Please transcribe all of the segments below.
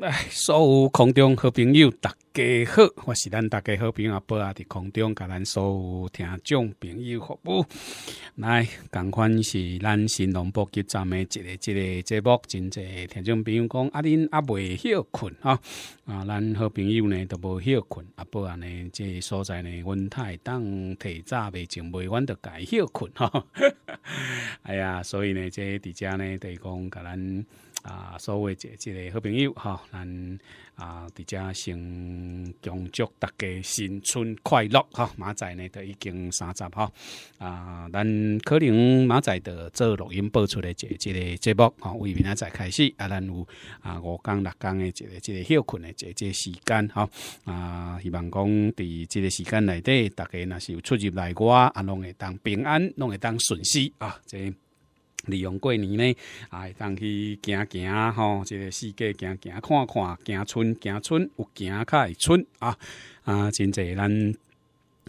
哎，所有空中好朋友，大家好，我是咱大家好朋友阿伯啊！伫空中甲咱所有听众朋友服务。来，共款是咱新浪博集站的一个一个节目，真济听众朋友讲，阿恁阿袂休困啊！啊，咱好朋友呢都无休困，阿伯啊呢，这所在呢温太冻，提早未上未晚都家休困哈。哎呀，所以呢，这伫遮呢得讲甲咱。啊，所谓这一个好朋友哈，咱啊，伫遮先恭祝大家新春快乐哈！马仔呢都已经三十哈啊，咱可能马仔的做录音播出的这这个节目哈，为明仔再开始啊，咱有啊，五工六工的这这个休困的这这个时间哈啊，希望讲在这个时间内底，大家那是有出入来我啊，弄会当平安，弄会当顺息啊，这。利用过年呢，啊，当去行行吼，这个世界行行看看，行村行村有行开村啊啊，真济人。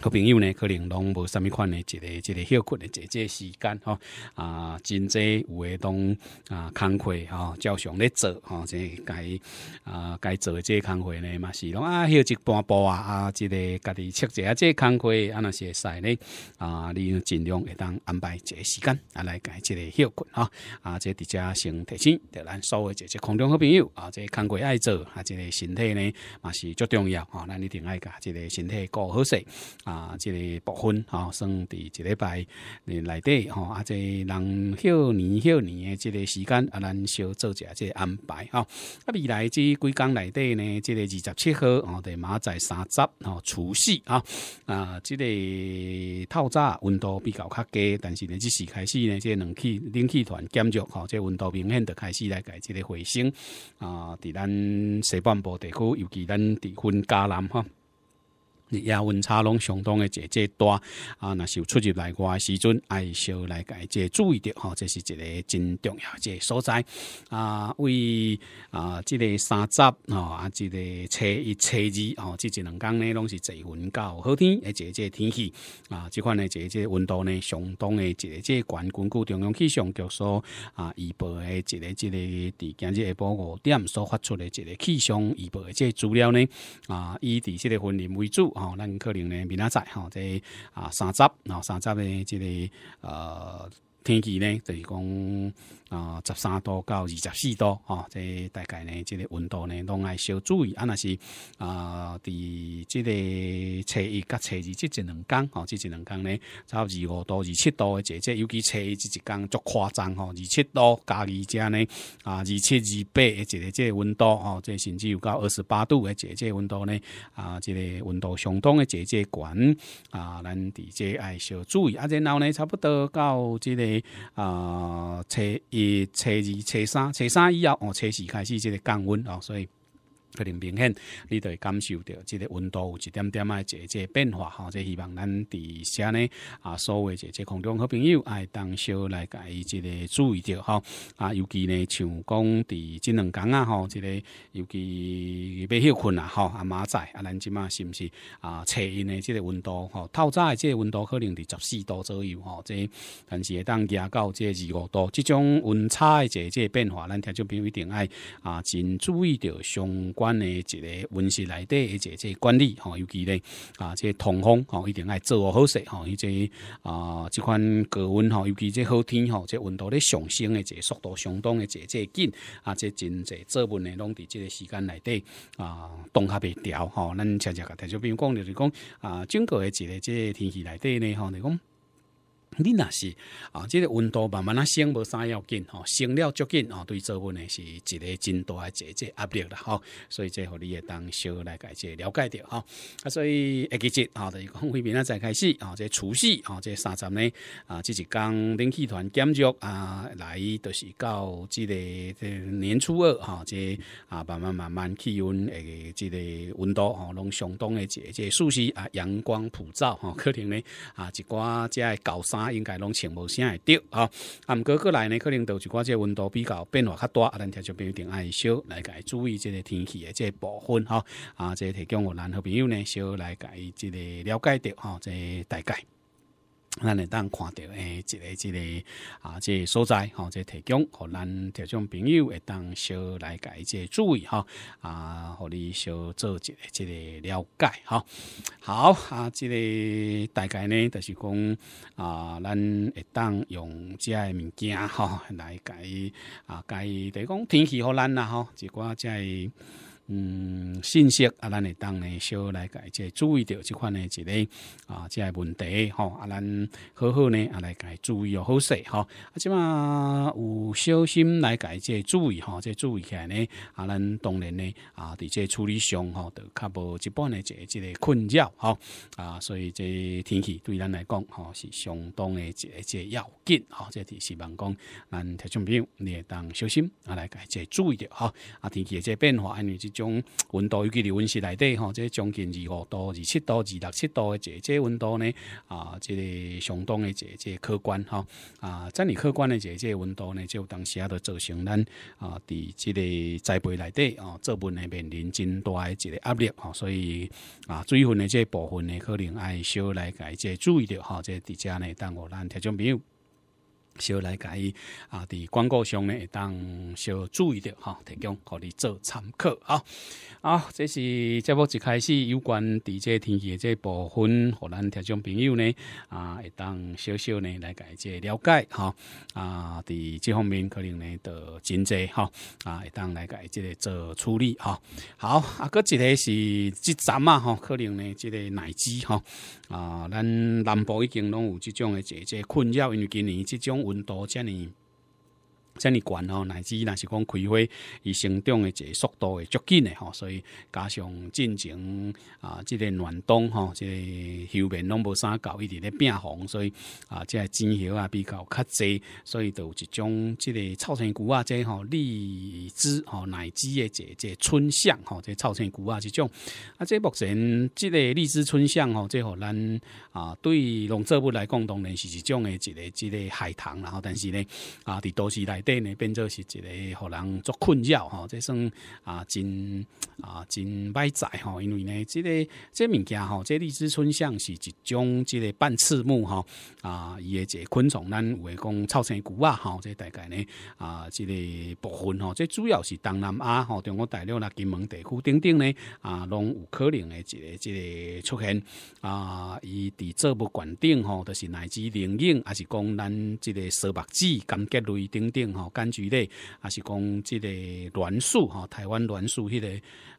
好朋友呢，可能拢无什物款诶，一个一个休困的，一个时间吼啊，真济有诶拢啊，工课吼照常咧做吼，即个该啊该做即个工课呢嘛是拢啊，休一半步啊啊，即个家己切者啊，即个工课啊若是会使呢啊，你尽量会当安排一个时间啊来解即个休困吼啊，即伫遮先提醒，着咱所微即个空中好朋友啊，即工课爱做啊，即个身体呢嘛是足重要吼，咱、一定爱甲即个身体顾好势。啊，这个部分吼算伫一礼拜内底吼，啊，即人休年休年诶，即个时间啊，咱小一者即个安排哈。啊，未来即几工内底呢？即个二十七号，哦，马仔三十哦，除夕啊啊，即个透早温度比较较低，但是呢，即时开始呢，即个冷气冷气团减弱，吼，即个温度明显就开始来改即个回升啊。伫咱西半部地区，尤其咱伫分加南吼。日夜温差拢相当诶，一个大啊！若是有出入内外时阵，爱少来介即注意着吼，这是一个真重要一个所在啊。为啊，即个三十吼啊，即个初一、初二吼，即一两天呢，拢是侪云到好天诶，即即天气啊，即款咧，即即温度呢，相当诶，一个即悬，根据中央气象局所啊预报诶，一个即个伫今日下晡五点所发出诶一个气象预报诶即资料呢啊，以伫即个分林为主。哦，咱可能呢明仔载哈，在啊三十，然后三十呢即个呃。天气呢，就是讲啊，十三度到二十四度啊，即系大概呢，即个温度呢，都爱小注意。啊，那是啊，伫即个七月甲七月即一两工哦，即一两工呢，差二五度、二七度姐姐，尤其七月即一工足夸张，哦，二七度加二加呢，啊，二七二八，即个即个温度，哦，即甚至有到二十八度嘅姐姐温度呢，啊，即个温度相当嘅姐姐悬啊，咱伫即爱小注意。啊，然后呢，差不多到即个。啊，初一、初二、初三、初三以后哦，初四开始即系降温哦，所以。可能明显，你都会感受到即个温度有一点点啊，这这变化吼，即希望咱伫下呢啊，所谓这这空中好朋友爱当小来己即个注意到吼啊，尤其呢，像讲伫即两工啊吼，这个尤其要休困啊吼啊，马仔啊，咱即嘛是毋是啊？初因的即个温度吼，透早的即个温度可能伫十四度左右吼，即但是会当加到个二十五度，即种温差的这这变化，咱听众朋友一定爱啊，真注意着相关。款诶，一个温室内底，而且即管理吼，尤其咧啊，即通风吼一定要做好势吼，伊即啊，即款高温吼，尤其即好天吼，即温度咧上升诶，即速度相当诶，即即紧啊，即真侪作物呢拢伫即个时间内底啊，冻较袂调吼，咱恰恰甲台小兵讲就是讲啊，整个诶一个即天气内底呢吼，你讲。你若是啊，这个温度慢慢啊升，无三要紧吼，升了足紧哦。对做温呢是一个真大一个压力啦吼。所以这互你也当小来解这了解掉吼。啊。所以下个节吼，的是讲氛仔面呢开始啊，这除夕吼，这三十呢啊，即是讲冷气团减弱啊，来就是到这个年初二哈，这啊慢慢慢慢气温诶，这个温度哈，拢相当诶节这舒适啊，阳光普照吼，可能呢啊一寡这搞三。应该拢穿无啥，会得哈。啊，毋过过来呢，可能就一寡即温度比较变化较大，啊，咱听就比较定爱小来伊注意即个天气的即个部分吼。啊，即个提供互咱好朋友呢，小来伊即个了解着吼，即个大概。咱会当看到诶，一个一个啊，即个所在吼，即这提供互咱听种朋友会当少来即个注意吼，啊，互你少做一个一个了解吼。好啊，这个大概呢，就是讲啊，咱会当用遮物件吼来己啊，家己如讲天气好咱啦吼，一寡遮。嗯，信息啊，咱会当呢，小来改即注意着即款呢，一个啊，即个问题吼，啊咱好好呢啊来改注意好势吼，啊即嘛有小心来改即注意吼，即注意起来呢，啊咱当然呢啊，伫即处理上吼，就较无一般呢即即个困扰吼，啊，所以即天气对咱来讲吼是相当的即即要紧吼，即系是望讲咱特种兵你也当小心啊来改即注意着吼，啊天气即变化，你即。种温度，尤其是温室内底吼，即将近二五度、二七度、二六七度的这，这温度呢啊，这个相当的这，这客观哈啊，在你客观的这，这温度呢，就当时啊，都造成咱啊，伫即个栽培内底哦，作物呢面临真大一个压力吼，所以啊，水分的这部分呢，可能爱少来改，这注意着吼，即伫遮呢，等我咱听种朋友。小来介意啊，伫广告上呢，当小注意着吼提供给你做参考啊。好，这是节目一开始有关伫震天气的这部分，互咱听众朋友呢啊，会当小小呢来介这了解哈啊。伫这方面可能呢，就真济哈啊，会当来介这做处理哈。好，啊，个一个是即站嘛吼，可能呢，即个奶积吼。啊，咱南部已经拢有这种的这这困扰，因为今年这种。温度遮尔。遮尔悬吼，乃至若是讲开花，伊生长的一个速度会足紧的吼，所以加上进前啊，即个暖冬吼，即个休眠拢无啥搞，伊伫咧变红，所以啊，即个枝叶啊比较较侪，所以就一种即个臭青菇啊，即吼荔枝吼乃至的这个个春香吼，即臭青菇啊这种啊，即目前即个荔枝春香吼即吼咱啊，对农作物来讲当然是一种的一个一个海棠，然后但是咧啊伫都市内。对呢，变做是一个，互人作困扰吼，即算啊，真啊，真歹在吼，因为呢，即个即物件吼，即荔枝春象是一种即个半刺木吼，啊，伊个昆虫，咱有话讲臭虫谷啊吼，即大概呢啊，即个部分吼，即主要是东南亚吼，中国大陆啦、金门、地区等等呢啊，拢有可能的一个即个出现啊，伊伫作物管顶吼，都是乃至灵影，还是讲咱即个蛇目子、柑桔类等等。吼柑橘类，还是讲即个栾树，吼，台湾栾树，迄个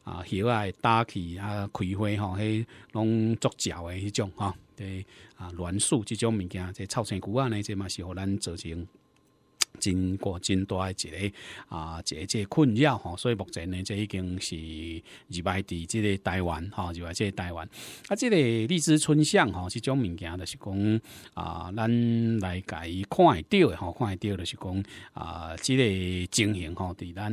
啊，叶会焦起啊，开花吼，迄拢足鸟的迄种吼。对啊，栾树即种物件，这臭青菇啊，呢，这嘛是互咱造成。真过真大的一个啊，一个这个困扰哈，所以目前呢，这已经是入来伫这个台湾哈，以外这台湾啊，这个荔枝春香吼，这种物件就是讲啊，咱来改看到的哈，看到的是讲啊，这个情形哈，对咱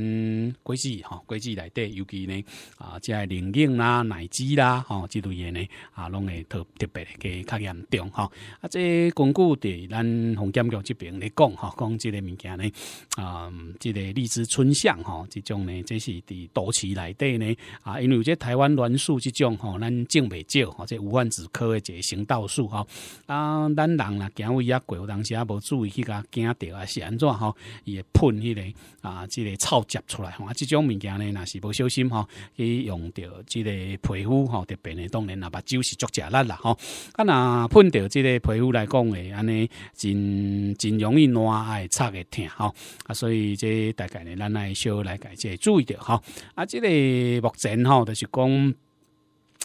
国际吼，国际内底，尤其呢啊，这林荫啦、奶鸡啦哈，这类呢啊，拢会特特别的较严重哈。啊，这根据对咱红检局这边来讲哈，讲这类。件呢，啊，即个荔枝春香吼，即种呢，这是伫都市内底呢，啊，因为即台湾栾树即种吼，咱种袂少，或者武汉紫科的即行道树吼，啊，咱人啦行位啊过，有当时啊无注意去甲惊着啊是安怎吼，伊会喷迄个啊，即个臭汁出来，吼，啊，即种物件呢，若是无小心吼，去用着即个皮肤吼，特别呢，当然啦，目睭是足食力啦，吼，啊，若喷着即个皮肤来讲诶，安尼真真容易烂啊擦嘅。听吼，啊，所以这大概呢，咱来少来改这注意点哈。啊，这个目前吼，就是讲。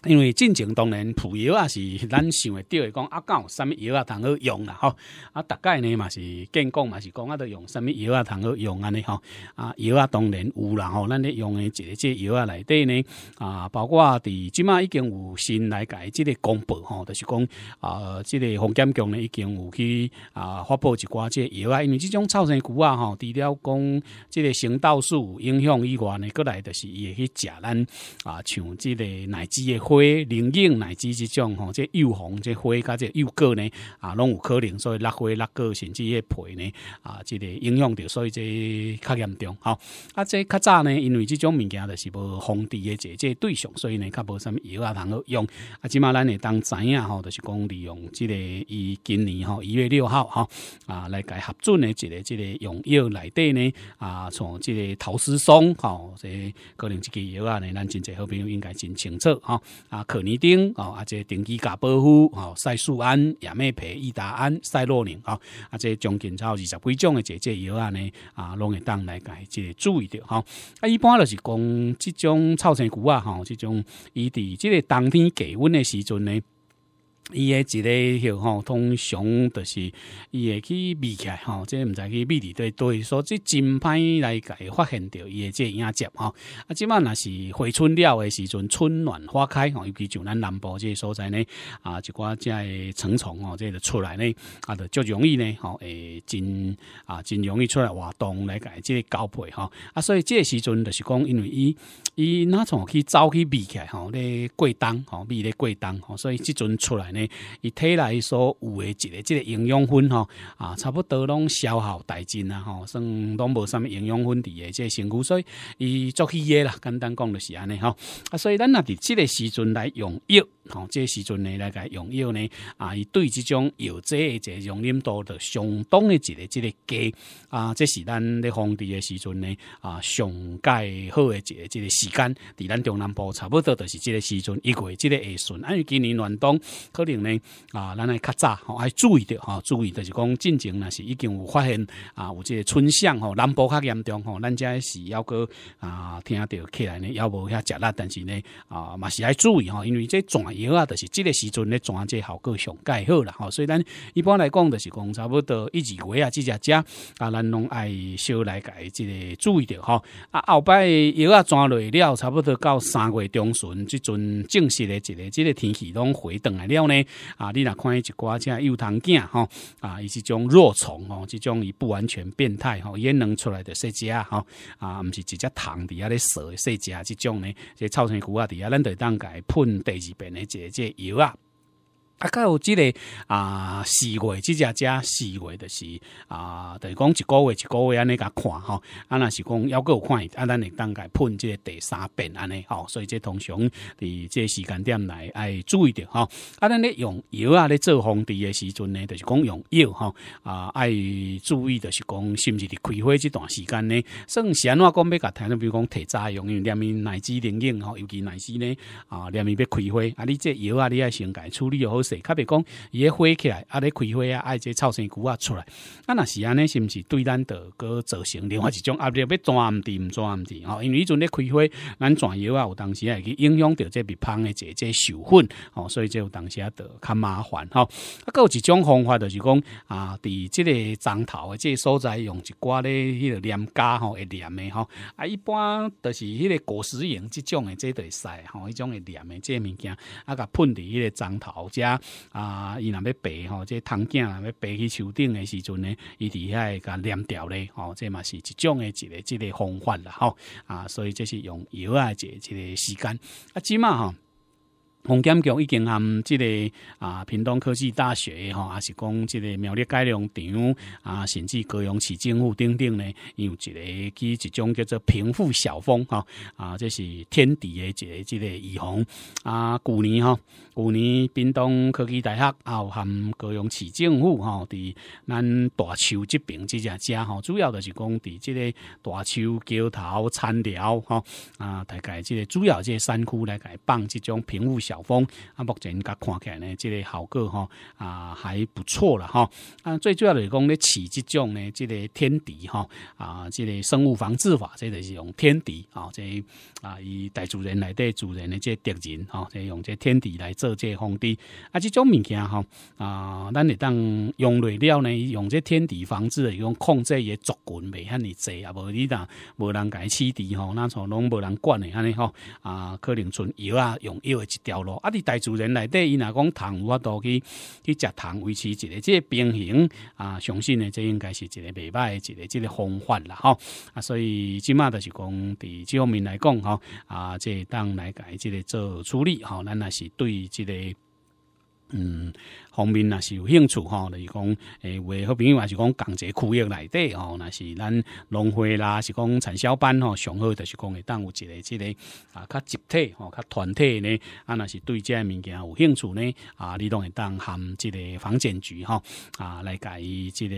因为进前当然蒲药啊是咱想的着诶，讲啊有什么药啊通好用啦吼啊大概呢嘛是健康嘛是讲啊都用什么药啊通好用安尼吼啊药啊当然有啦吼，咱咧用的一个即药啊内底呢啊包括啊即马已经有新来改即个公布吼，就是讲啊即个防健局呢已经有去啊发布一寡即个药啊，因为即种噪生菇啊吼，除了讲即个行道树影响以外呢，过来就是伊会去食咱啊像即个奶至的。花、灵影乃至即种吼，即幼红、即花甲即幼果呢，啊，拢有可能，所以落花、落果甚至迄胚呢，啊，即个影响到，所以即较严重。吼。啊，即较早呢，因为即种物件就是无防治的这对象，所以呢，较无啥物药啊，通好用。啊，即码咱会当知影吼，就是讲利用即个，伊今年吼一月六号吼啊来解核准的这个这个用药来底呢，啊，从这个陶实松吼，这可能这个药啊，呢，咱真侪好朋友应该真清楚吼。啊，可尼丁哦，啊，这定期甲波夫哦，塞素安、亚美培、伊达安、塞洛宁哦，啊，这将近有二十几种的这这药啊呢，啊，拢会当来改这注意着哈。啊，一般就是讲这种臭虫菇啊，哈，这种伊伫这个冬天低温的时阵呢。伊诶一个吼，通常就是伊会去避来吼，即个毋知去避伫对对，所以即真歹来改发现着伊诶即影接吼。啊，即满若是回春了诶时阵，春暖花开吼，尤其像咱南部即个所在呢啊，一寡遮诶虫虫吼，即个出来呢，啊，就足容易呢吼，诶，真啊真容易出来活动来解即个交配吼。啊，所以即个时阵就是讲，因为伊伊哪从去走去避来吼，咧过冬吼避过冬吼，所以即阵出来呢。伊体内所有的一个即个营养粉吼啊，差不多拢消耗殆尽啦吼，算拢无啥物营养粉伫诶，即辛苦，所以伊作起药啦，简单讲就是安尼吼啊，所以咱若伫即个时阵来用药吼，即个时阵呢来个用药呢啊，伊对即种药剂有这即种恁度的相当诶，一个即个鸡啊，这是咱伫皇帝诶时阵呢啊，上佳好诶一个即个时间，伫咱中南部差不多就是即个时阵，一个月即个下旬，因为今年暖冬可。呢啊，咱来较早吼，爱注意着吼，注意，就是讲进前若是已经有发现啊，有这春象吼，南部较严重吼，咱这是要个啊，听着起来呢，要无遐食啦，但是呢啊，嘛是爱注意吼，因为这转药啊，就是这个时阵咧转这效果上更好啦吼，所以咱一般来讲，就是讲差不多一二月啊，即只只啊，咱拢爱小来改，即个注意着吼啊，后摆药啊转累了，差不多到三月中旬，即阵正式的一个即个天气拢回转来了呢。啊你若看伊一寡只幼虫仔吼啊伊是种弱虫吼即种伊不完全变态吼焉能出来的细只啊吼啊毋是一只虫伫遐咧锁的细只即种呢这臭生菇啊伫遐咱着当甲伊喷第二遍的这这药啊啊！盖有即个啊，四月即只只四月就是啊，就是讲一个月一个月安尼甲看吼。啊若是讲要有看，啊，咱会当甲喷即个第三遍安尼吼，所以即通常伫即个时间点来爱注意点吼。啊，咱咧用药啊咧做防治的时阵呢，就是讲用药吼，啊，爱注意就是讲，是毋是伫开花即段时间呢，算安怎讲，要甲听，比如讲提早用，因为伊面奶汁灵应吼，尤其奶汁呢啊，念面要开花啊，你即药啊，你爱先伊处理好。较袂讲，伊个花起来，啊咧开花啊，爱这臭生菇啊出来。啊，若是安尼，是毋是对咱的个造成另外一种压力？要毋怎啊毋定哦。因为迄阵咧开花，咱转窑啊，有当时啊去影响到这蜜蜂的这这授粉吼，所以有当时啊，得较麻烦吼。啊，有一种方法就是讲啊，伫即个樟头的这所在用一寡咧，迄个黏胶吼，会黏的吼，啊，一般就是迄个果实型即种的，这会使吼，迄种会黏的这物件，啊，甲喷伫迄个樟头啊，伊若要爬吼，个藤仔若要爬去树顶的时阵呢，伊伫遐会甲粘掉咧，吼，这嘛是一种的，一个，一个方法啦，吼，啊，所以这是用药啊，这，一个时间啊，起码吼。洪检局已经含即个啊，屏东科技大学吼，还是讲即个苗栗改良场啊，甚至高雄市政府等等呢，有一个起一种叫做平富小峰吼，啊，这是天地的一个即个预防啊。去年吼，去年屏东科技大学有含高雄市政府吼，伫咱大邱即边即只遮吼，主要就是讲伫即个大邱桥头参寮吼，啊，大概即个主要即个山区来放即种平富小。小峰啊，目前甲看起来呢，这个效果哈啊还不错了哈啊。最主要是讲咧起这种呢，这个天敌哈啊，这个生物防治法，这个是用天敌啊，这啊以大主人来对主人的即敌人啊，这用这天敌来做即防治。啊，这种物件哈啊，咱会当用内料呢，用这天敌防治，的用控制也足滚袂遐尼济啊，无你呾无能改起滴吼，那从拢无人管的安尼吼啊，可能存药啊，用药一条。啊！你大自然内底，伊若讲糖，我都去去食糖维持一个即个平衡啊！相信呢，这应该是一个袂歹一个即个方法啦，吼啊！所以即马就是讲，伫即方面来讲，吼啊，即当来改即个做处理，吼。咱也是对即个嗯。方面若是有兴趣吼，就是讲诶，为好朋友也是讲一个区域内底吼，若是咱农会啦，是讲产销班吼，上好就是讲会当有一个即个啊，较集体吼，较团体呢，啊，若是对这物件有兴趣呢啊，你拢会当含即个房检局吼，啊，来介伊即个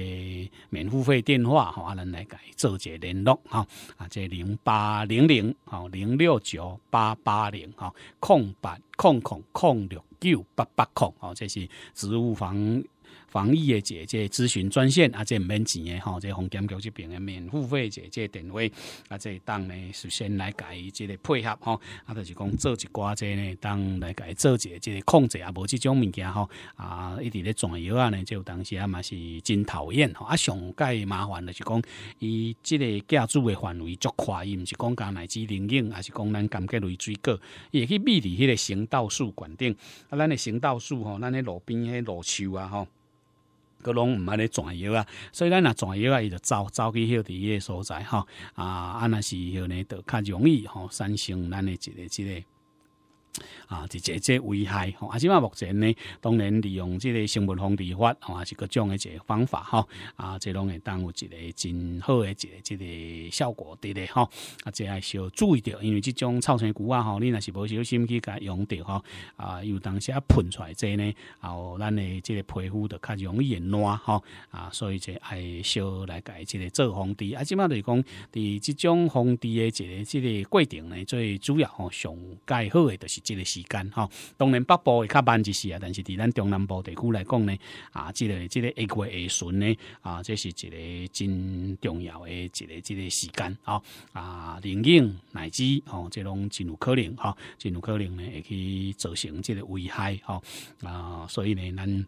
免付费电话吼，啊，咱来介做一个联络吼，啊，即零八零零吼，零六九八八零吼，空八空空空六九八八空哦，这是。植物房。防疫的姐姐咨询专线啊，即免钱的吼！即红检局这边的免付费姐姐电话啊，即当呢首先来改即个配合吼，啊，就是讲做一寡即呢当来改做一即个控制啊，无即种物件吼啊，一直咧传药啊呢，就当时啊嘛是真讨厌吼，啊上盖麻烦就是讲伊即个驾驶的范围足宽，伊毋是讲家乃至林应，还是讲咱感觉水果，伊也去秘伫迄个行道树管顶啊，咱的行道树吼，咱的路边迄路树啊吼。搁拢毋爱咧，转移啊。所以咱若转移啊，伊着走走去迄伫迄诶所在吼。啊，安若是迄呢，着较容易吼产生咱诶一个一个。啊，就这这危害吼，啊即嘛目前呢，当然利用即个生物防治法，啊是各种的一个方法哈，啊，即拢会当有一个真好的一个即个效果，对咧吼，啊，即是要注意着，因为即种臭生菇啊吼，你若是无小心去佮用着吼，啊，有当时啊喷出来即呢，啊，咱的即个皮肤就较容易会烂吼，啊，所以即系少来佮即个做防治，啊，起码就讲，伫即种防治的一个即个过程呢，最主要吼上介好的就是。即个时间吼，当然北部会较慢一些啊，但是伫咱中南部地区来讲呢，啊，即个、即个一月下旬呢，啊，这是一个真重要的一个、即个时间吼，啊，林径乃至哦，这拢真有可能吼，真有可能呢，会去造成即个危害吼，啊，所以呢，咱。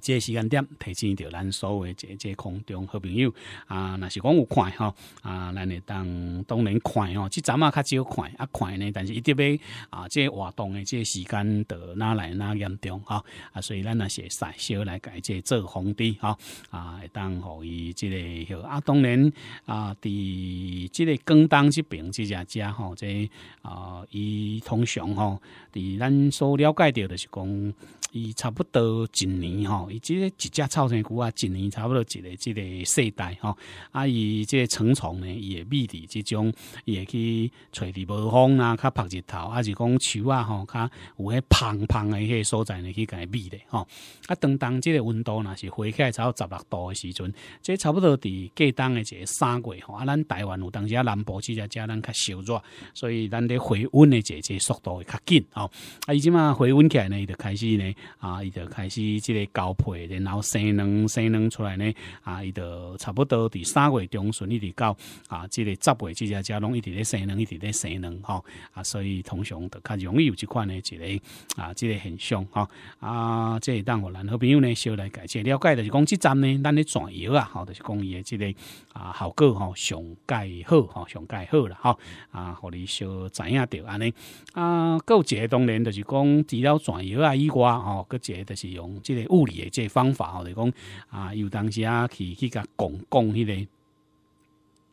在时间点，提醒着咱所谓这这空中好朋友啊，那是讲有看吼啊，咱会当当然看哦，即阵啊较少看啊看呢，但是一定要啊，这活动的这时间得哪来哪严重吼啊，所以咱是会使小来改这做皇帝吼啊，当伊即个吼啊，当然啊，伫即个广东这边这家家吼，即啊，伊通常吼，伫咱所了解到的是讲。伊差不多一年吼，伊即个一只臭生菇啊，一年差不多一个一个世代吼。啊，伊即个成虫呢，伊会避伫即种，伊会去揣伫无风啊，较曝日头啊，是讲树啊吼，较有迄芳芳的迄个所在呢，去甲伊避的吼。啊，当当即个温度若是回起来超十六度的时阵，即差不多伫过冬的一个三月吼，啊，咱台湾有当时啊南部即只遮咱较烧热，所以咱咧回温嘅即个速度会较紧吼。啊，伊即嘛回温起来呢，伊就开始呢。啊，伊就开始即个交配，然后生卵，生卵出来呢，啊，伊就差不多伫三个月中旬一直到啊，即个十月即个只拢一直咧生卵，一直咧生卵，吼，啊，所以通常就较容易有即款呢，一个啊，即个现象吼，啊，即会当互咱好朋友呢，小来解解了解，就是讲即站呢，咱的转药啊，吼就是讲伊的即个啊，效果吼上介好，吼上介好啦吼啊，互你小知影着安尼，啊，有一个当然就是讲除了转药啊以外，吼。哦，个一个就是用即个物理的即个方法，嚟讲啊，有当时啊去去甲讲讲迄个。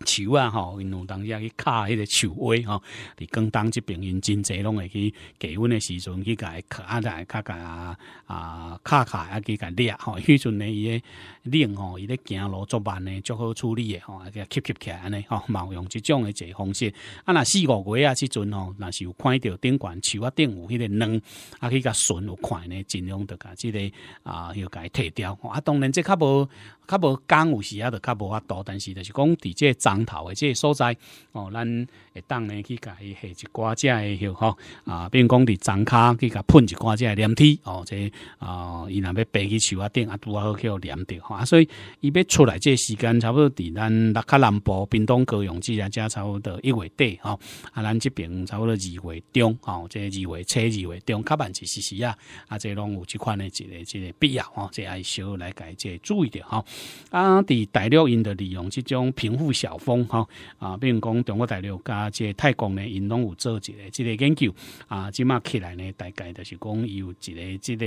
树啊，吼，因有当时去敲迄个树尾，吼。伫广东即边因真济拢会去低温诶时阵去甲伊啊，来敲甲啊，敲敲啊去甲裂，吼。迄阵呢伊诶冷吼，伊咧走路作慢呢，足好处理诶吼，叫吸吸起来尼吼。有用即种诶一个方式。啊，若四五月啊，即阵吼，若是有看着顶悬树啊顶有迄个卵啊，去甲顺有看呢，尽量着甲即个啊，又甲伊提掉。啊，当然这较无。较无讲有时啊，就较无法度。但是就是讲伫即个庄头的即个所在哦，咱会当呢去伊下一寡只的诶，吼啊，比如讲伫庄骹去甲喷一寡只仔粘贴哦，即啊，伊若要爬起树啊顶啊，拄啊去粘着吼，啊，所以伊要出来，即时间差不多伫咱六较南部、屏东高用区啊，加差不多一月底吼，啊，咱这边差不多二月中吼，即二月、初二、月中较慢一时时啊，啊，即拢有即款的即个即个必要吼，即爱小来家即注意着吼。啊！伫大陆，因着利用即种平复小风，吼啊，比如讲中国大陆加个泰国呢，因拢有做一个即个研究啊，即马起来呢，大概就是讲有一个即个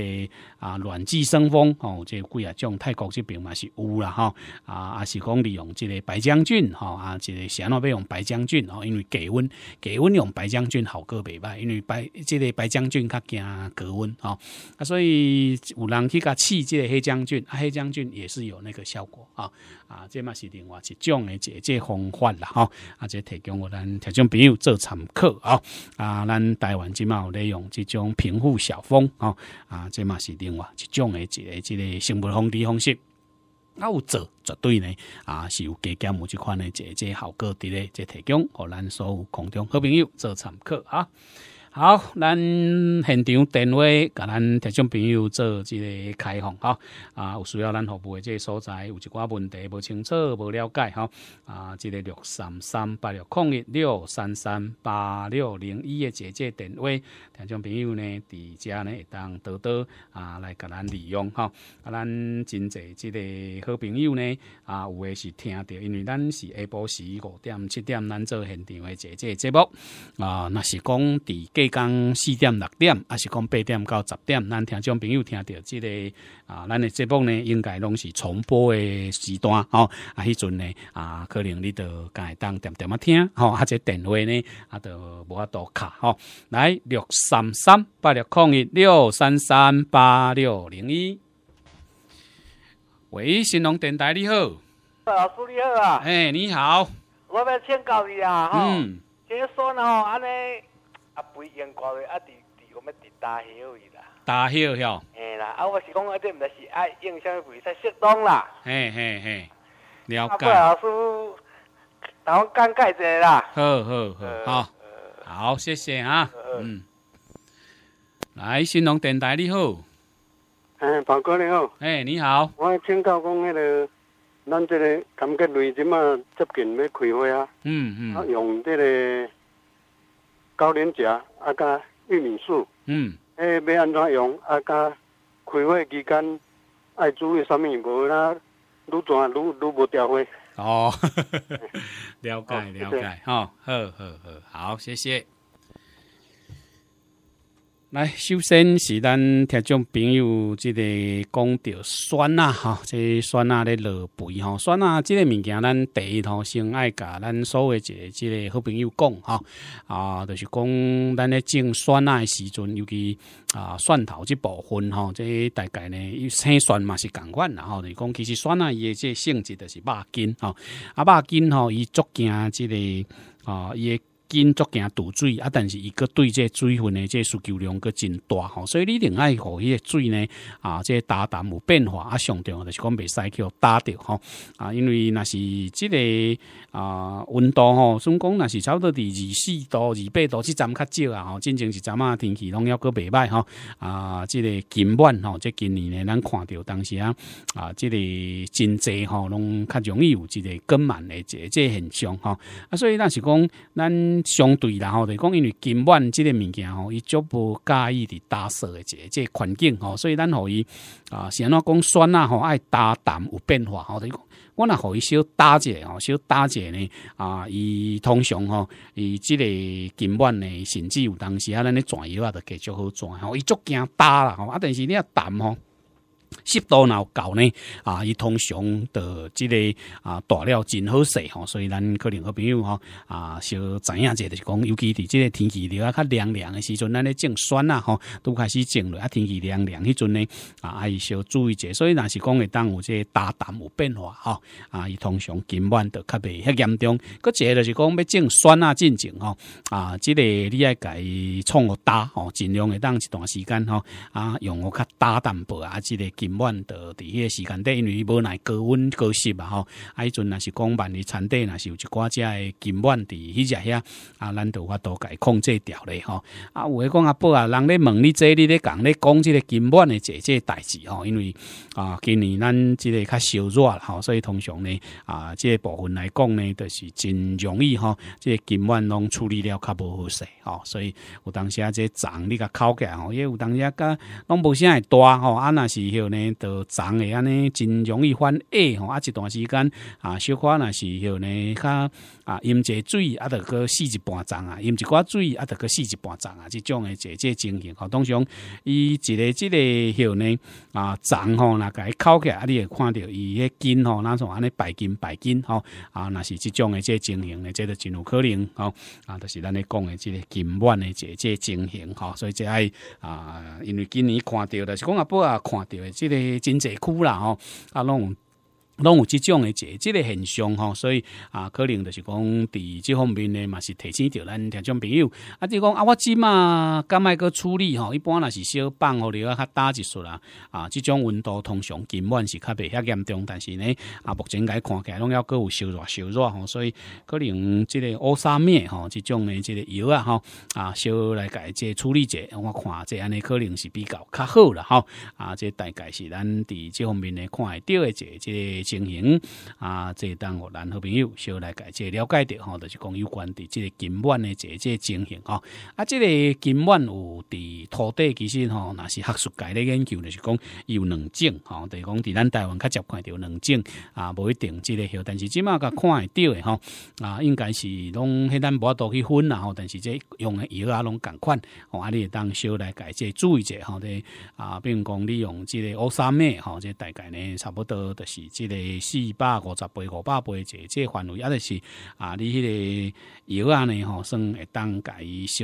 啊暖季生风，吼，即贵啊种泰国这边嘛是有啦，吼啊啊是讲利用即个白将军，吼啊，即个啥要要用白将军，吼，因为低温低温用白将军好果未歹，因为白即个白将军较惊高温，吼啊，所以有人去甲搞即个黑将军，啊，黑将军也是有那个。效果啊啊，这嘛是另外一种的解决方法啦哈！啊，这提供我咱听众朋友做参考啊啊，咱台湾即嘛有利用这种平复小风啊啊，这嘛是另外一种的一个这个生物防治方式，啊，有做绝对呢啊是有加减某几款的解决效果伫咧，这提供和咱所有空中好朋友做参考啊。好，咱现场电话甲咱听众朋友做即个开放，好啊，有需要咱服务的即个所在，有一寡问题无清楚、无了解，哈啊，即个六三三八六空一六三三八六零一的姐姐电话，听众朋友呢，伫这呢，当多多啊来甲咱利用，哈啊，咱真济即个好朋友呢，啊，有的是听到，因为咱是下晡时五点、七点，咱做现场的姐姐节目啊，那是讲伫八点四点六点，还是讲八点到十点，咱听众朋友听到这个啊，咱的节目呢，应该拢是重播的时段哦。啊，迄阵呢，啊，可能你都会当点点啊听哦，啊，者电话呢，啊，都无法多卡哦。来六三三八六零一六三三八六零一，喂，新龙电台，你好。老师你好啊。哎，你好。我要请教你啊，吼。嗯。今说呢，吼，安尼。啊，肥烟挂的啊，伫伫我们伫大溪位啦。大溪吼。嘿啦，啊，我是讲啊，这毋是爱用啥物事才适当啦。嘿嘿嘿，了解。阿老师，等我讲解一下啦。好好好，好谢谢啊。嗯。来，新隆电台你好。嗯，宝哥你好。哎，你好。我请教讲迄个，咱这个感觉蕊即马接近要开花啊。嗯嗯。用这个。高粱荚，啊，加玉米穗，嗯，迄要安怎用？啊，加开会期间爱注意啥物无啦？愈怎愈愈无调花。哦，了 解了解，吼，好好好，好，谢谢。来，首先是咱听众朋友，即个讲到酸呐哈，即酸呐咧落肥吼，酸呐即个物件，咱第一吼先爱甲咱所有一个即个好朋友讲吼，啊，就是讲咱咧种酸呐时阵，尤其啊蒜头即部分吼，即大概呢，伊生酸嘛是共款吼，后，就讲其实酸呐伊即性质就是肉筋吼，啊肉筋吼伊足即个类啊，诶。紧足惊堵水啊，但是伊个对这水分的这需求量个真大吼，所以你另外互迄个水呢啊，这搭档有变化啊，上重要就是讲袂使去打掉吼啊，因为若是即个啊温度吼，算讲若是差不多伫二四度、二八度，即阵较少啊，吼，真正是阵啊天气拢犹阁袂歹吼啊，即个今晚吼，即今年呢咱看到当时啊啊，即个真济吼，拢较容易有即个更满的，即即现象吼啊，所以若是讲咱。相对然后就讲，因为金晚即个物件吼，伊足无介意伫打扫的即个环境吼，所以咱互伊啊，是安怎讲酸啊吼爱打淡有变化吼，等于讲我若互伊小打者吼，小打者呢啊，伊通常吼，伊即个金晚呢，甚至有当时啊，咱咧转窑啊，都加就好转吼，伊足惊打啦吼啊，但是你若淡吼。湿度有高呢，啊，伊通常的即个啊，大料真好势吼。所以咱可能好朋友吼啊，小知影者就是讲，尤其伫即个天气了啊，较凉凉的时阵，咱咧种蒜啊，吼，都开始种了。啊，天气凉凉迄阵呢，啊，还小注意者。所以若是讲会当有即个大淡有变化吼，啊，伊通常今晚都较袂遐严重。个者就是讲要种蒜啊，进前吼，啊，即个你爱该创个打吼，尽量的当一段时间吼，啊，用个较打淡薄啊，即个金晚的，伫迄个时间底，因为伊无耐高温高湿嘛吼，啊，迄阵若是讲万里产地，若是有一寡只诶金晚伫迄只遐，啊，咱都话都伊控制掉咧吼，啊，有诶讲阿伯啊，人咧问你做，你咧讲咧讲即个金晚诶这这代志吼，因为啊，今年咱即个较烧热了吼，所以通常咧啊，这部分来讲呢，就是真容易哈，这金晚拢处理了较无好势吼，所以有当时即这长甲个起来吼，也有当时啊，甲拢无啥会大吼，啊，若是候呢。都长的安尼，真容易翻二吼，啊，一段时间啊，小可若是吼呢，较。啊，饮者水啊，得个四一半涨啊；饮一寡水啊，得个四一半涨啊。即种诶，即即情形，吼，通常伊一个、即个后呢啊，涨吼那伊敲起来，你会看到伊迄筋吼，那像安尼白金、白金吼啊，若是即种诶，即情形呢，即个真有可能吼啊，就是咱咧讲诶，即个金万诶，即即情形吼，所以即爱啊，因为今年看到，就是讲阿伯啊，看到诶，即个真济区啦吼，啊，拢。拢有即种的解，即个现象吼，所以啊，可能就是讲，伫即方面呢嘛，是提醒着咱听众朋友啊，即讲啊，我即嘛，敢买个处理吼，一般若是小放或了较大一束啦啊，即种温度通常今晚是较袂遐严重，但是呢啊，目前该看起来拢要各有烧热烧热吼，所以可能即个乌沙面吼，即种的即个油啊吼，啊，烧来改即处理者，我看这安尼可能是比较较好啦吼。啊，这大概是咱伫即方面的看会着的解即。情形啊，即当我男好朋友小来解解了解的吼，就是讲有关的即金一的这这情形吼啊，即个金麦有伫土地其实吼，那是学术界咧研究就是讲有两种吼，就是讲伫咱台湾较常看到两种啊，无一定即个吼，但是即马较看会到的吼啊，应该是拢迄咱无多去分啦吼，但是即用的药啊拢共款，啊，你当小来解解注意者吼的啊，并讲你用即个乌沙咩吼，即大概咧差不多就是即。四百、五十、倍、五百、倍这这范围啊，就是啊，你迄个药啊呢，吼，算会当伊烧。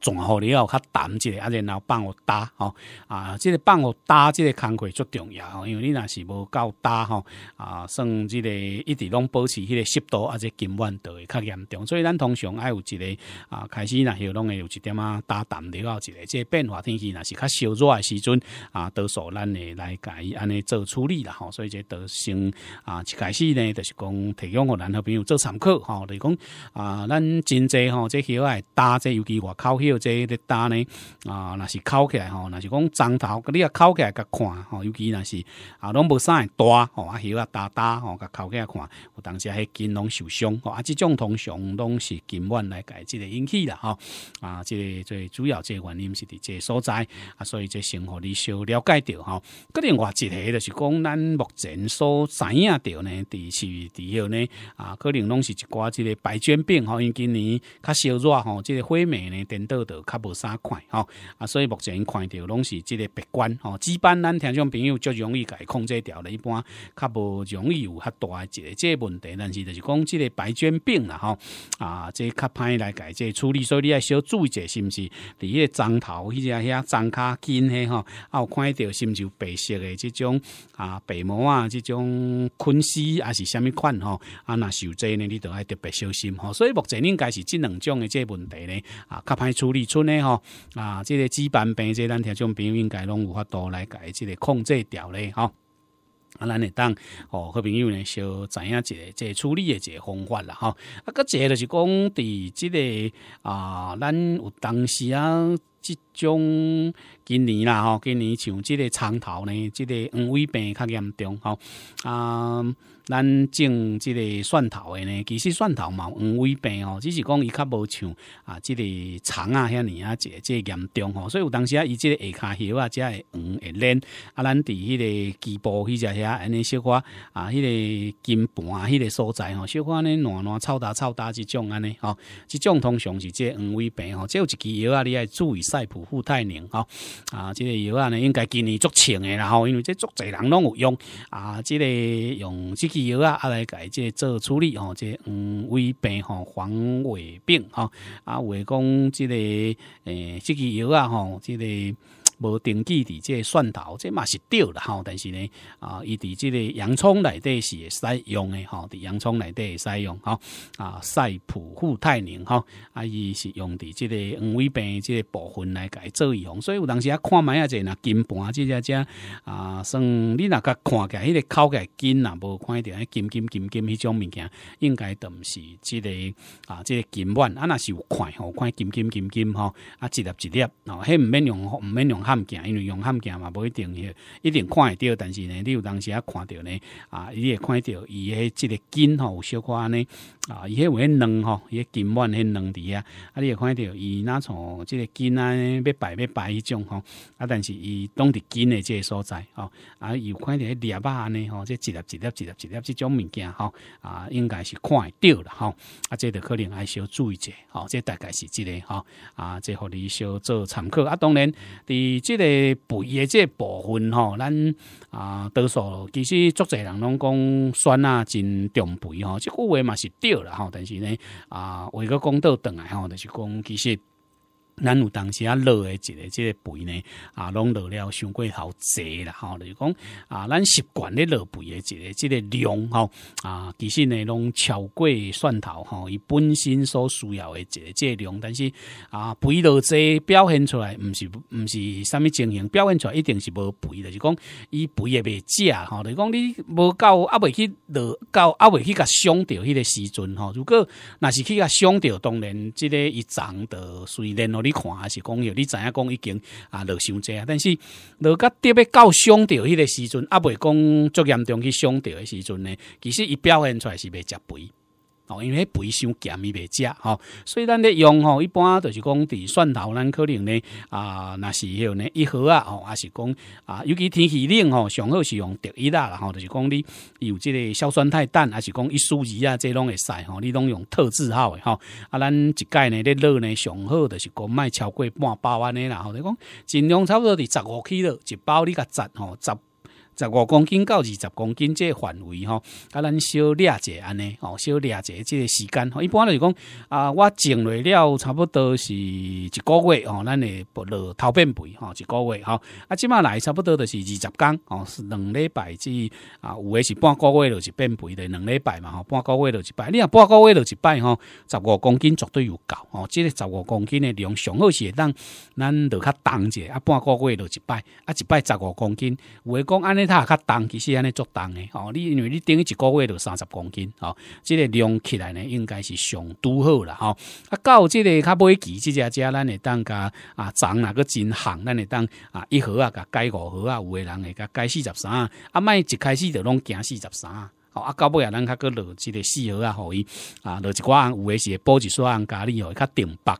总好了后，较淡一点，啊，然后放互打，吼，啊，即个放互打，即个工课足重要，因为你若是无够打，吼，啊，算即个一直拢保持迄个湿度，啊，即个温度会较严重，所以咱通常爱有一个，啊，开始若许拢会有一点啊，打淡了后，即个即变化天气若是较烧热时阵，啊，多数咱会来甲伊安尼做处理啦，吼，所以即得先，啊，一开始呢，就是讲提供互咱好朋友做参考，吼，就是讲，啊，咱真侪，吼，即许爱打，即尤其外口。迄个在咧打呢啊，若是敲起来吼，若是讲长头，你啊敲起来较看吼，尤其若是啊拢无会大吼啊，迄啊打打吼，甲敲起来看，有当下迄金融受伤吼啊，即种通常拢是今晚来解即个引起啦吼，啊，即个即主要即个原因是伫即个所在啊，所以即生活你少了解着吼，可另外一个就是讲咱目前所知影着呢，第一是伫二呢啊，可能拢是一寡即个白绢病吼，因今年较烧热吼，即个灰霉呢等。倒倒较无啥看吼，啊，所以目前看到拢是即个鼻关吼，一般咱听众朋友较容易解控制掉咧，一般较无容易有较大一个即个问题。但是就是讲即个白癣病啦吼，啊，即较歹来解即处理，所以你要小注意者是不是？伫迄个针头、迄只遐针卡筋嘿吼，啊，有看到是不是有白色诶？即种啊，白毛啊，即种菌丝啊是虾米款吼？啊，是受这呢，你都爱特别小心吼。所以目前应该是即两种诶，即问题咧啊，较歹。处理出呢吼，啊，即个基本病，即咱听众朋友应该拢有法度来改即个控制掉咧吼，啊，咱会当，哦，好朋友呢就怎样子，即处理的个方法啦吼，啊，个即就是讲伫即个啊，咱有当时啊。即种今年啦吼，今年像即个葱头呢，即个黄尾病较严重吼。啊，咱种即个蒜头的呢，其实蒜头嘛黄尾病吼，只是讲伊较无像啊，即个葱啊遐尼啊，即即严重吼。所以有当时啊，伊即个下骹叶啊，只会黄会冷啊，咱伫迄个基部迄只遐安尼小可啊，迄个根盘迄个所在吼，小安尼烂烂臭大臭大即种安尼吼，即种通常是即黄尾病吼，有一支药啊，你要注意。赛普富泰宁哈啊，这个药啊呢，应该今年足清的啦吼，因为这足侪人拢有用啊，这个用即支药啊来改这做处理吼，这嗯胃病吼、黄胃病吼，啊，为讲即个诶，即支药啊吼，这个。无定记伫即个蒜头，即嘛是对啦吼。但是呢，啊，伊伫即个洋葱内底是会使用诶吼。伫洋葱内底会使用吼。啊，晒普富泰宁吼，啊伊是用伫即个黄尾病即个部分来改做用。所以有当时啊看卖啊，即若金盘即只只啊，算你若甲看个，迄个起来金啊，无看着迄金金金金迄种物件，应该都是即个啊，即个金丸啊若是有看吼，看金金金金吼啊，一粒一粒吼，迄毋免用，毋免用。看镜，因为用汉镜嘛，不一定，一定看会到。但是呢，你有当时啊看到呢，啊，你会看到，伊迄即个筋吼有小可安尼。啊，伊迄迄卵吼，伊迄金蛮迄卵伫啊，啊你会看着伊若像即个筋啊要摆要摆迄种吼，啊但是伊当伫筋的即个所在吼，啊又看迄伊肉安尼吼，即一粒一粒一粒一粒即种物件吼，啊应该是看着啦吼，啊即个可能爱小注意者吼，即大概是即个吼，啊即互你小做参考，啊当然伫即个肥的即部分吼，咱。啊，倒数其实足侪人拢讲酸啊，真重肥吼，即句话嘛是对啦吼，但是呢，啊，话个讲倒转来吼，就是讲其实。咱有当时啊，落诶一个即个肥呢，啊，拢落了伤过好侪啦，吼，就是讲啊，咱习惯咧落肥诶一个即个量，吼，啊，其实呢，拢超过蒜头，吼，伊本身所需要诶一个即个量，但是啊，肥落侪表现出来，毋是毋是啥物情形，表现出来一定是无肥就是讲伊肥诶未食，吼，就讲你无到啊，袂去落，到啊，袂去甲伤着迄个时阵，吼，如果若是去甲伤着，当然即个一长得虽然哦，你。看还是讲，你知影讲已经啊，落伤灾啊。但是落个特别到伤到迄个时阵，阿未讲足严重去伤到的时阵呢，其实伊表现出来是袂吃亏。哦，因为肥伤咸伊袂食吼，所以咱咧用吼，一般就是讲伫蒜头，咱可能咧啊，那是迄呢一盒啊，吼，还是讲啊，尤其天气冷吼，上好是用第一啦，然后就是讲你有即个硝酸钛氮，还是讲一叔鱼啊，即拢会使吼，你拢用特制号的吼，啊，咱一届呢咧热呢上好就是讲卖超过半包安尼啦，吼，就讲尽量差不多伫十五 k 热，一包你甲十吼十。十五公斤到二十公斤这范围吼，啊，咱小了者安尼，吼，小了即这时间，吼，一般就是讲啊，我种了差不多是一个月吼，咱会落头变肥吼，一个月吼，啊，即马来差不多就是二十天吼，是两礼拜至啊，有诶是半个月就是变肥的两礼拜嘛，吼，半个月就一摆，你若半个月就一摆吼，十五公斤绝对有够吼，即个十五公斤的量上好是会当咱落较重者啊，半个月就一摆，啊，一摆十五公斤，有诶讲安尼。它较重，其实安尼足重诶哦，你因为你等于一个月都三十公斤，哦，即个量起来呢，应该是上拄好啦吼。啊，到即个较尾期，即只家，咱会当甲啊，涨若个真行，咱会当啊，一盒啊，甲改五盒啊，有诶人会甲改四十三啊，莫一开始就拢行四十三，哦，啊，到尾啊，咱较个落即个四盒啊，互伊啊，落一寡人，有诶是会报一刷红家喱哦，会较顶八。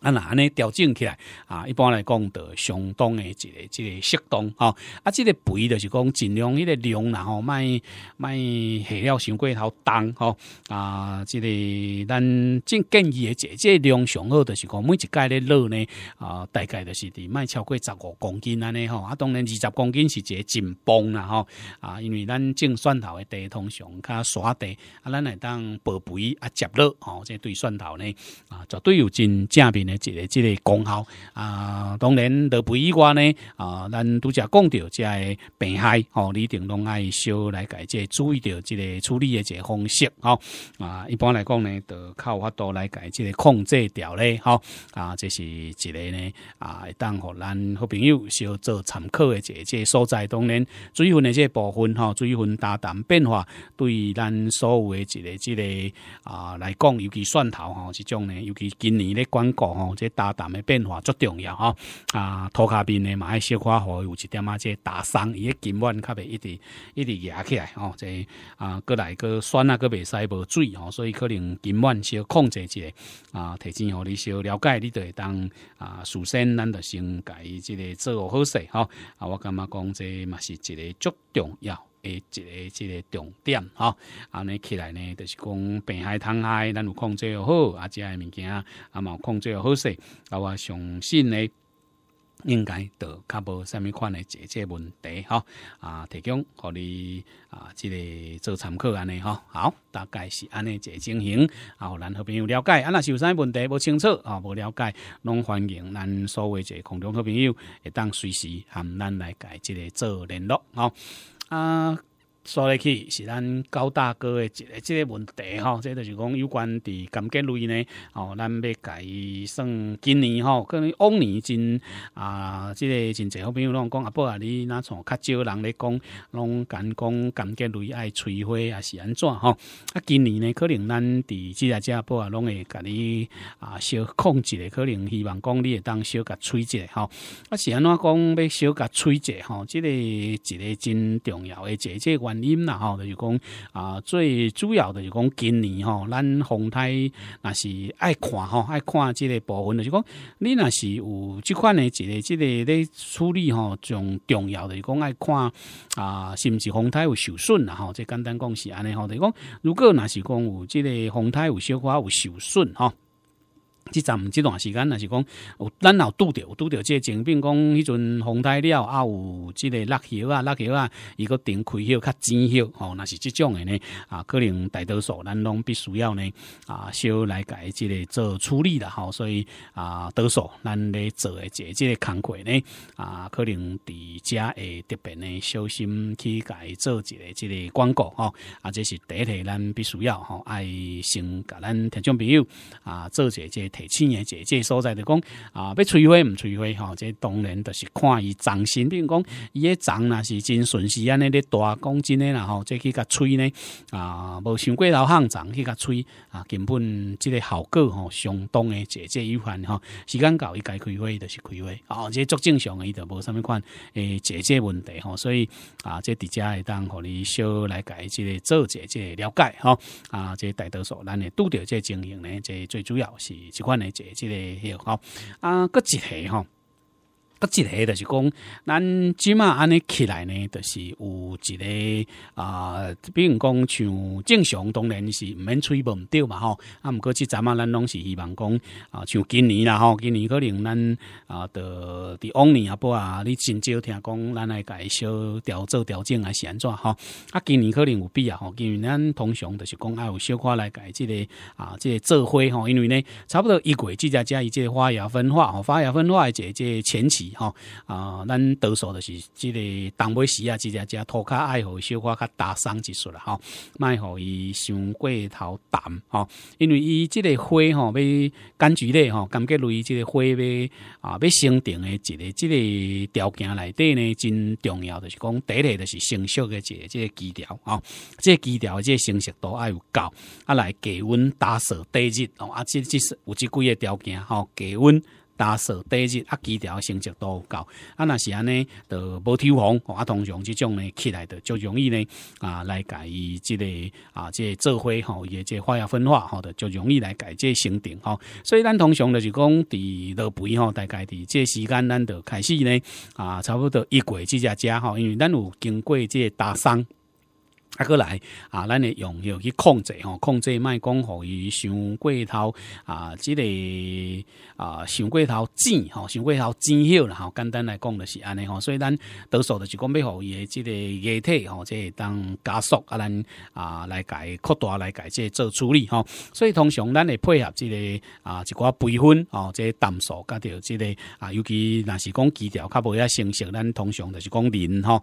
啊，那安尼调整起来啊，一般来讲都相当的一个一个适当吼。啊，即个肥就是讲尽量迄个量，然后卖卖下了，伤过头重吼。啊，即个咱正建议姐姐量上好，就是讲每一届的咧呢啊，大概就是伫卖超过十五公斤安尼吼。啊，当然二十公斤是一个真崩啦吼。啊，因为咱种蒜头的地通常较沙地，啊，咱来当薄肥啊，接肉吼即对蒜头呢啊，绝对有真正品。一个即个功效啊，当然，不以外呢啊，咱拄则讲到即个病害哦，你一定拢爱小来改即注意到即个处理的一个方式哦啊，一般来讲呢，都靠法度来改即个控制掉咧吼啊，这是一个呢啊，当互咱好朋友小做参考个即个所在当然水分的即部分吼，水分大胆变化对咱所有的一个即个啊来讲，尤其蒜头吼，即种呢，尤其今年咧广告。哦，这大胆的变化最重要哦，啊，涂卡冰呢，嘛些小可火有一点啊，这打伤，伊个今晚较袂一直一直压起来哦。这啊，过来个酸啊，个袂使无水哦，所以可能今晚小控制一下啊。提前互你小了解，你会当啊，首先咱就先改这个做好势谐啊，我感觉讲这嘛是一个最重要。诶，一个一个重点吼，安、尼起来呢，就是讲病海、汤海，咱有控制好，啊，这些物件啊，嘛控制好势，啊，我相信呢，应该都较无虾米款的解决问题吼啊，提供互你啊，即个做参考安尼吼，好，大概是安尼一个情形，啊，咱好朋友了解，啊，若是有啥问题无清楚啊，无了解，拢欢迎咱所谓这空中好朋友会当随时含咱来解这个做联络哦。啊。所以起是咱高大哥诶，一个即个问题吼，即就是讲有关伫感觉类呢，哦，咱要改算今年吼，能往年真啊，即个真侪好朋友拢讲，阿伯啊，你若从较少人咧讲，拢敢讲感觉类爱催花啊是安怎吼？啊，今年呢可能咱伫即个家，阿伯啊拢会甲你啊小控制咧，可能希望讲你会当小甲催者吼。啊，是安怎讲？要小甲催者吼，即个一个真重要诶，这个关。因啦，吼，就是讲啊，最主要的就是讲今年吼，咱风台那是爱看吼，爱看即个部分的就是讲，你那是有即款的，一个、即个咧处理吼，重重要的就是讲爱看啊，是毋是风台有受损啦？吼，这简单讲是安尼吼，就是讲如果若是讲有即个风台有小可有受损吼。即阵即段时间，若是讲，有咱有拄着，拄着即个情边讲，迄阵风台了，啊有即个落叶啊，落叶啊，伊个顶开雨较钱雨，吼，若是即种的呢，啊，可能大多数咱拢必须要呢，啊，小来改即个做处理啦，吼，所以啊，多数咱咧做诶即个工作呢，啊，可能伫遮会特别呢，小心去改做一个即个广告，吼，啊，这是第一点，咱必须要，吼，爱先甲咱听众朋友，啊，做个即个。企业姐姐所在就讲啊，要催毁唔催毁吼，这当然就是看伊长心，比如讲伊一长呐是真顺时安尼咧大公斤诶，啦吼，再去甲催呢啊，无想过老行长去甲催啊，根本即个效果吼相当诶，姐姐愉快吼，时间伊该开会，伊就是开会哦，这足正常诶，伊就无啥物款诶姐姐问题吼，所以啊，即伫遮会当互你小来解即个做姐姐了解吼啊，即大多数咱诶拄着即经营呢，即最主要是。款的这之类，好啊，个一提哈。个即个就是讲，咱即满安尼起来呢，就是有一个啊，比如讲像正常，当然是毋免吹毛唔掉嘛吼。啊，毋过即阵啊，咱拢是希望讲啊，像今年啦吼，今年可能咱啊的伫往年啊不啊，你真少听讲，咱来改小调做调整啊，是安怎吼。啊，今年可能有必要吼，因为咱通常就是讲啊，有小可来改即个啊，即个做花吼，因为呢，差不多一季即只加伊即个花芽分化吼，花芽分化一节个前期。吼啊，咱多数的是即个冬梅时啊，即只只土骹爱好，小可较大伤一术啦吼，卖互伊伤过头淡吼，因为伊即个花吼要柑橘类吼，柑橘类即个花要啊要生定的一个即个条件内底呢，真重要就是讲第一个就是诶一的即个基调吼，即个基调即个成熟度爱有够啊来低温打扫第一吼，哦啊，即即是有即几个条件吼，低温。打扫第一日啊，几条成绩都够啊！若是安尼的无抽房啊，通常即种呢，起来的就容易呢啊，来改即个啊，即做挥吼，也即化学分化吼的，就容易来改即个形成吼。所以咱通常就是讲，伫六肥吼，大概伫即个时间，咱就开始呢啊，差不多一过即只只吼，因为咱有经过即个打伤。啊，过来啊！咱用药去控制吼，控制卖讲，予伊伤过头啊，即个啊，伤过头涨吼，伤过头涨起啦吼。简单来讲就是安尼吼，所以咱多数就是讲要予伊的即个液体吼，即当加速啊，咱啊来改扩大来改即做处理吼。所以通常咱会配合即个啊，一寡培训哦，即淡素甲着即个啊，尤其若是讲基调较无遐成熟，咱通常就是讲磷吼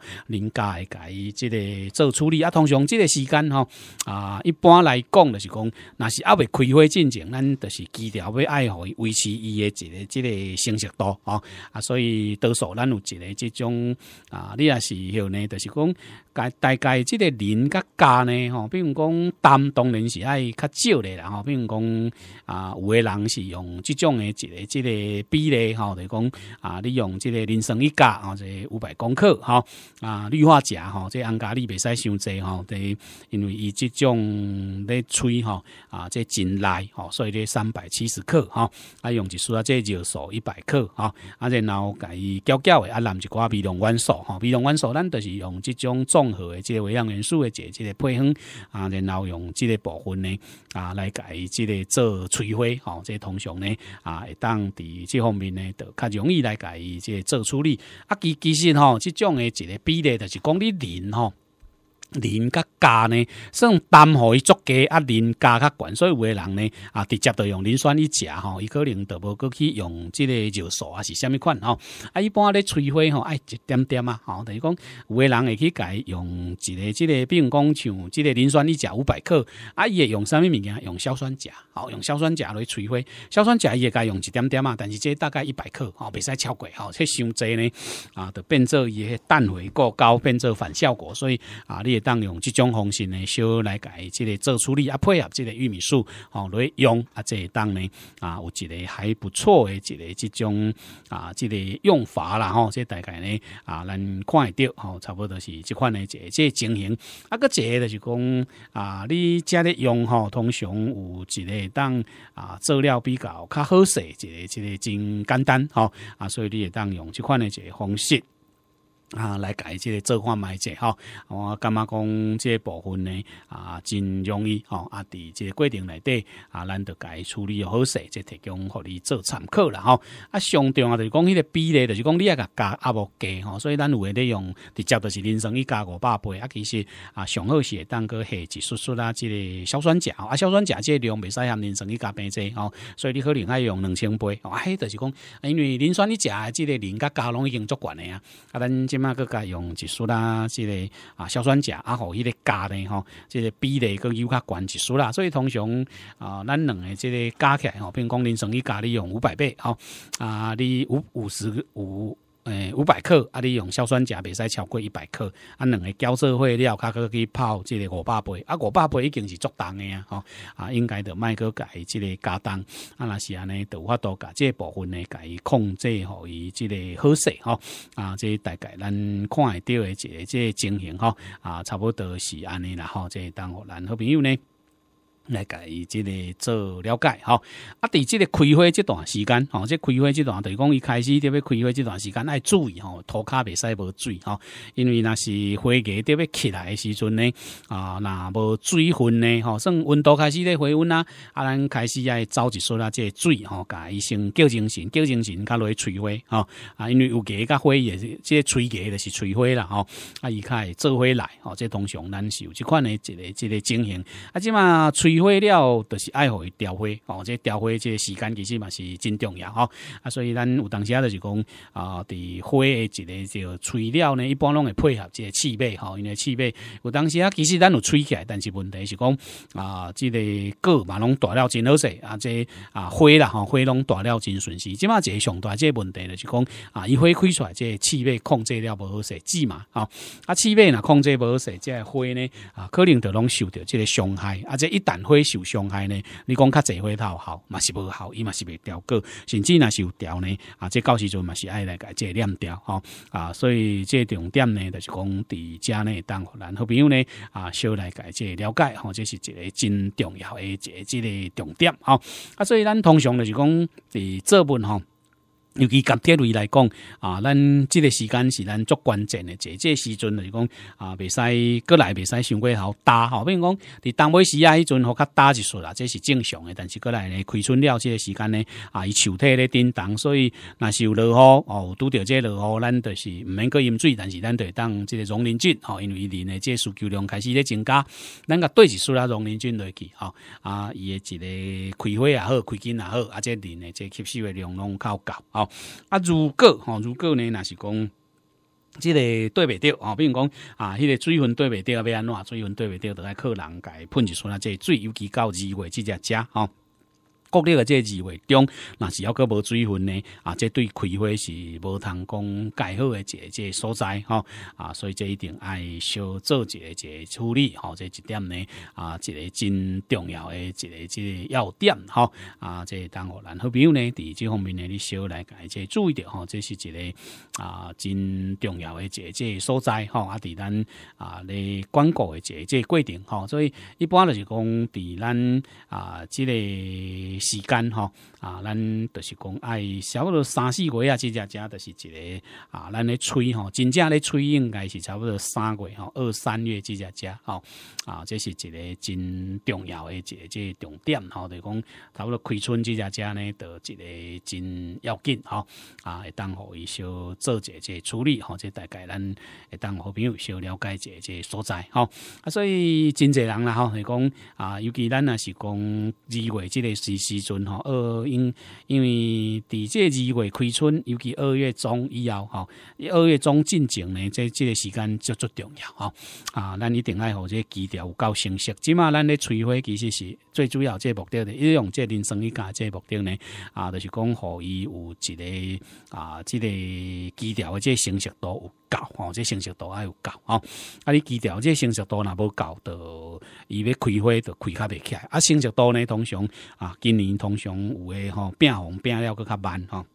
加会改即个做处理啊。通常即个时间吼啊，一般来讲就是讲，若是还未开花进程，咱就是基调要爱互伊维持伊的一个即个成熟度吼啊，所以多数咱有一个即种啊，你也是后呢，就是讲。大大概即个磷甲钾呢吼，比如讲氮当然是爱较少的啦，吼，比如讲啊有的人是用即种的一个即个比例，吼，就讲啊你用即个磷酸一钾吼，即五百公克吼，啊氯化钾吼，即安家你袂使伤济吼，因为伊即种咧吹吼啊即真来吼，所以咧三百七十克吼，啊用一说啊即尿素一百克吼，啊然后伊搅搅的，啊，淋一寡微量元素吼，微量元素咱就是用即种做。混合的这个微量元素的这这个配方啊，然后用这个部分呢啊来改这个做催花吼，即通常呢啊会当伫这方面呢，就较容易来改这个做处理啊。其其实吼，这种的一个比例就是讲你人吼。磷加钙呢，算种氮伊作基啊，磷加悬，所以有的人呢啊，直接就用磷酸一食吼，伊可能就无过去用即个尿素啊，是虾米款吼？啊，一般咧催花吼，哎，一点点啊，吼，等于讲有的人会去改用一个即个，比如讲像即个磷酸一食五百克，啊，伊会用虾米物件？用硝酸钾，好，用硝酸钾来催花，硝酸钾伊会改用一点点啊，但是这大概一百克，哦，未使超贵哦，这伤侪呢，啊，就变做伊氮回过高，变做反效果，所以啊，你。当用这种方式呢，小来改，这个做处理啊，配合这个玉米素哦来用啊，这当呢啊，有一个还不错的一个这种啊，这个用法啦吼。这大概呢啊，咱看得到吼，差不多是这款的这这情形。啊，个这就是讲啊，你家里用吼，通常有一个当啊，做料比较较好些，一个这个真简单吼。啊，所以你也当用这款的这方式。啊，来改即个做法买者吼，我感觉讲即部分呢啊，真容易吼，啊，伫即个规定内底啊，咱家改处理好势，即提供互你做参考啦吼。啊，上重啊就是讲迄个比例，就是讲你啊甲加啊无加吼，所以咱有的用，直接就是磷酸一加五百倍啊，其实啊上好是会当个一肌酸啦，即个硝酸钾啊，硝酸钾即个量未使含磷酸一加变济吼，所以你可能爱用两千倍，啊，迄就是讲，因为磷酸食诶，即个磷甲加拢已经足悬诶啊，啊，咱即。那个家用一数啦，即个啊，硝酸钾啊，互伊个加的吼，这个比例更有较悬一数啦。所以通常啊，咱两个这个加起来吼，比如讲你生你加你用五百倍吼，啊，你五五十五。诶，五百克，啊！你用硝酸钾袂使超过一百克，啊，两个交社会料，卡可去泡，即个五百杯，啊，五百杯已经是足重的啊，吼！啊，应该就迈佮改，即个加重，啊，若是安呢，有法度甲即个部分呢，伊控制吼，伊即个好势，吼，啊，即大概咱看会到的一个即个情形，吼，啊，差不多是安尼，啦，吼，即当互咱好朋友呢。来家伊即个做了解吼。啊！伫即个开花即段时间，吼，即开花即段，等于讲伊开始特别开花即段时间爱注意吼，涂骹袂使无水吼，因为若是花芽特别起来时阵呢，啊，若无水分呢，吼，算温度开始咧回温啊，啊，咱开始爱走一撮啊，即个水吼，甲伊先叫精神，叫精神，甲落去催花吼，啊，因为有叶甲花也是即催芽就是催花啦吼，啊，伊较会做花来，吼，即通常难受即款的一个一个情形，啊，即嘛催。取火了，就是爱互伊调火哦，这叼火这时间其实嘛是真重要哦。啊，所以咱有当时啊就是讲啊，伫火的一个这个材料呢，一般拢会配合这气备吼，因为气备有当时啊，其实咱有吹起来，但是问题是讲啊，这个个嘛拢大了真好势啊，这啊花啦吼，花拢大了真顺势。即嘛个上大即问题就是讲啊，伊火开出来这气备控制了不好势，即嘛啊啊气备若控制不好势，即花呢啊可能就拢受着即个伤害，啊即一旦花受伤害呢？你讲较侪花头好，嘛是无好，伊嘛是未调过，甚至若是有调呢啊！这到时阵嘛是爱来改这念调吼啊！所以这重点呢，就是讲伫遮呢，当人好朋友呢啊，小来改这了解吼。这是一个真重要的一个即个重点吼啊！所以咱通常就是讲伫作文吼。尤其甲铁类来讲，啊，咱即个时间是咱足关键的，这个时阵是讲，啊，未使过来未使伤过好打，吼。比如讲，伫东北时啊，迄阵好较打一束啊，这是正常的。但是过来咧，开春了即个时间咧，啊，伊树体咧叮当，所以若是有落雨，哦，拄着即个落雨，咱就是毋免够饮水，但是，咱会当即个溶磷菌吼，因为人的即个需求量开始咧增加，咱够对一束啊溶磷菌落去，吼，啊，伊的一个开花也好，开根也好，啊，即系人的即吸收的量拢较高。啊，如果吼、如果呢，若是讲。即、个对袂到吼，比如讲啊，迄、个水分对袂到要安怎？水分对袂到，得爱靠人家喷一出啊。即、个水，尤其到二月即只食吼。国立的这二月中，那是要个无水分呢啊！这对开会是无通讲介好诶一个、一个所在吼啊！所以这一定爱少做一个、一个处理吼，这一点呢啊，一个真重要诶一个、这个要点吼啊！这当我咱好朋友呢，伫这方面呢，你少来这注意点吼，这是一个啊真重要诶一个、一个所在吼啊！伫咱啊咧广告诶一个、一个规定吼，所以一般就是讲伫咱啊这个。时间。嗬。啊，咱就是讲，哎，差不多三四月啊，这只只著是一个啊，咱咧催吼，真正咧催应该是差不多三月吼，二三月这只只吼，啊，这是一个真重要的一个这重点吼，就讲差不多开春这只只呢，著一个真要紧吼，啊，会当互伊小做一即个处理吼，这大概咱会当好朋友小了解一即这所在吼，啊，所以真侪人啦吼，就讲啊，尤其咱若是讲二月这个时时阵吼，二。因因为伫个二月开春，尤其二月中以后吼，二月中进景呢，即即个时间就足重要吼啊，咱一定爱即个基调有够成熟，即码咱咧催花其实是最主要即个目的的，用即个人生一家个目的呢啊，就是讲互伊有一个啊，即个基调的即个成熟度有。到吼，这成熟度还有到吼，啊你记条这成熟度若无到，就伊要开花就开较袂起来，啊成熟度呢通常啊今年通常有诶吼变红变了搁较慢吼。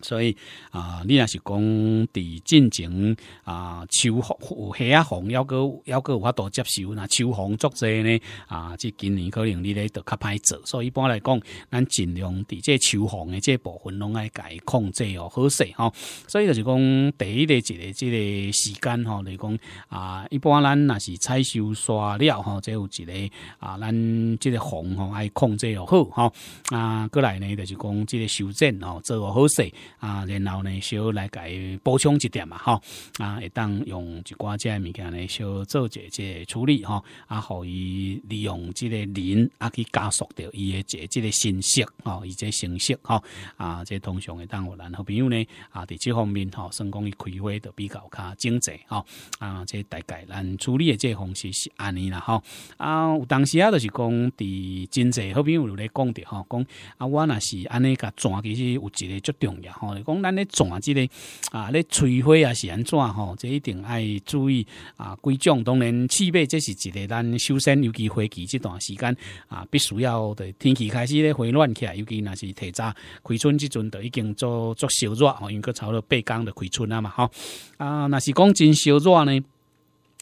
所以啊，你若是讲，伫进前啊，秋红黑红要个要个，法度接受。若秋红作阵呢啊，即今年可能你咧着较歹做。所以一般来讲，咱尽量伫即秋红诶，即部分拢爱解控制哦，好势吼。所以就是讲，第一个一个即个时间吼，是讲啊，一般咱若是采收刷了吼，即有一个啊，咱即个风吼爱控制哦，好吼。啊，过来呢，就是讲即个修剪哦，做好势。啊，然后呢，小来改补充一点嘛，吼啊，会当用一寡只物件呢，小做一个处理，吼啊，互伊利用即个链啊，去加速着伊个这即个信息，哦，伊这信息，吼啊，这通常会当有咱好朋友呢啊，伫即方面，吼算讲伊开发的比较较经济，吼啊，这大概咱处理的这方式是安尼啦，吼啊，有当时啊，就是讲伫经济，朋友有咧讲着吼，讲啊，我若是安尼甲转，其实有一个最重要。吼，讲咱咧转即个啊咧吹灰也是安怎吼，这一定爱注意啊。几种当然，设备这是一个咱修身，尤其花期这段时间啊，必须要的天气开始咧回暖起来，尤其那是提早开春即阵，都已经做做烧热吼，因为不多八工的开春啊嘛，吼啊，若是讲真烧热呢。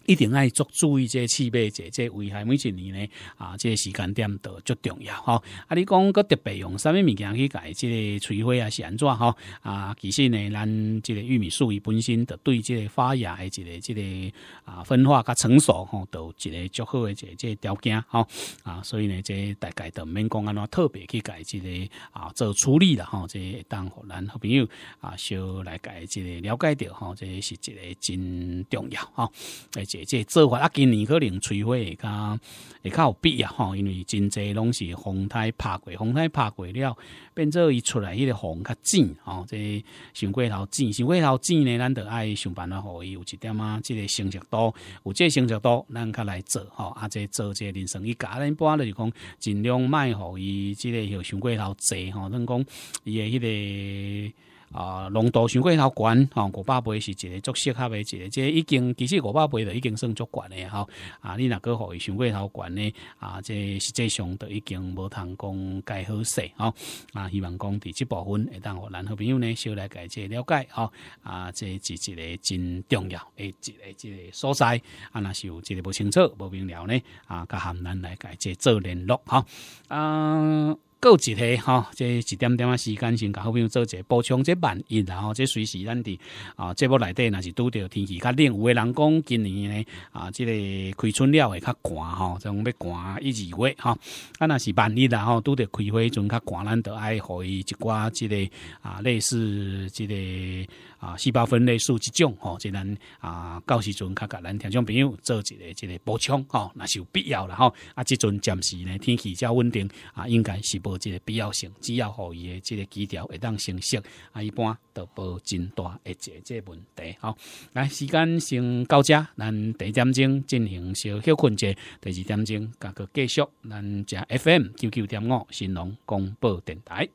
一定爱做注意这气味，这这危害每一年呢啊，这时间点都足重要吼。啊，你讲个特别用啥物物件去改这催花啊、安怎吼？啊，其实呢，咱这个玉米树伊本身就对这个发芽的这个这个啊分化甲成熟吼，都一个足好的这这条件吼。啊，所以呢，这大概都免讲安怎特别去改这个啊做处理了吼，这当互咱好朋友啊，小来改这个了解着吼，这是一个真重要吼。即做法啊，今年可能摧毁，会较会较有必要吼，因为真侪拢是风台拍过，风台拍过了，变做伊出来，迄个风较紧吼，即上过头紧，上过头紧呢，咱着爱想办法，互伊有一点仔即个成熟度，有即个成熟度，咱较来做哈！啊，即做即个人生伊一咱一般就是讲尽量卖，互伊即个许上过头坐吼，咱讲伊诶迄个。啊，浓度上过头悬吼，五百倍是一个足适合的，一个，这已经其实五百倍都已经算足悬的吼。啊，你若个可以上过头悬呢，啊，这实际上都已经无通讲改好势吼。啊，希望讲伫这部分，会当我咱好朋友呢，少来改这了解吼。啊，这是一个真重要，诶，一个一个所在。啊，若是有一个不清楚、不明了呢，啊，甲含咱来改这做联络吼。啊。够一下吼，这一点点啊，时间先，好朋友做者补充这万一，然后这随时咱的啊，这目来底那是拄着天气较冷，有的人讲今年呢啊，这个开春了会较寒吼，这种要寒一二月吼，啊那是万一然后拄着开会迄阵较寒，咱得爱可伊一挂这个啊，类似这个。啊，细胞分类数一种吼，即咱啊，到时阵较甲咱听众朋友做一个一个补充吼，那是有必要啦吼。啊，即阵暂时呢天气较稳定啊，应该是无即个必要性，只要吼伊即个基调会当成熟啊，一般都无真诶一节这问题吼。来，时间先到遮，咱第一点钟进行小休困者，第二点钟甲佮继续咱遮 FM 九九点五新隆广播电台。